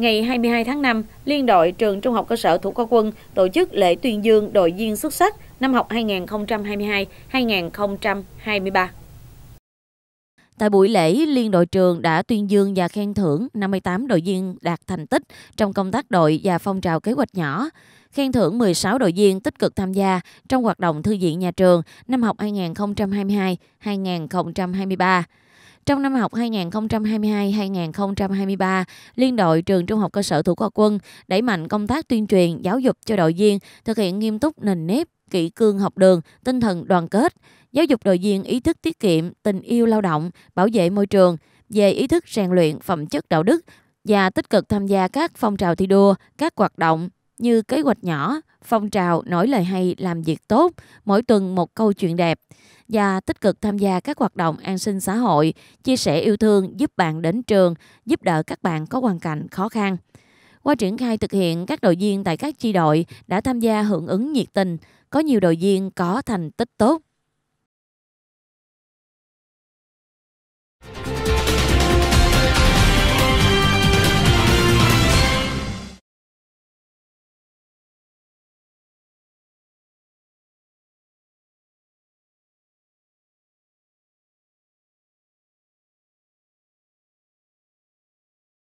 ngày 22 tháng 5, Liên đội Trường Trung học cơ sở Thủ Khoa Quân tổ chức lễ tuyên dương đội viên xuất sắc năm học 2022-2023. Tại buổi lễ, Liên đội trường đã tuyên dương và khen thưởng 58 đội viên đạt thành tích trong công tác đội và phong trào kế hoạch nhỏ, khen thưởng 16 đội viên tích cực tham gia trong hoạt động thư viện nhà trường năm học 2022-2023. Trong năm học 2022-2023, Liên đội Trường Trung học cơ sở Thủ Khoa Quân đẩy mạnh công tác tuyên truyền, giáo dục cho đội viên, thực hiện nghiêm túc nền nếp, kỷ cương học đường, tinh thần đoàn kết, giáo dục đội viên ý thức tiết kiệm, tình yêu lao động, bảo vệ môi trường, về ý thức rèn luyện phẩm chất đạo đức và tích cực tham gia các phong trào thi đua, các hoạt động như kế hoạch nhỏ, phong trào nói lời hay làm việc tốt, mỗi tuần một câu chuyện đẹp và tích cực tham gia các hoạt động an sinh xã hội, chia sẻ yêu thương giúp bạn đến trường, giúp đỡ các bạn có hoàn cảnh khó khăn. Qua triển khai thực hiện, các đội viên tại các chi đội đã tham gia hưởng ứng nhiệt tình, có nhiều đội viên có thành tích tốt.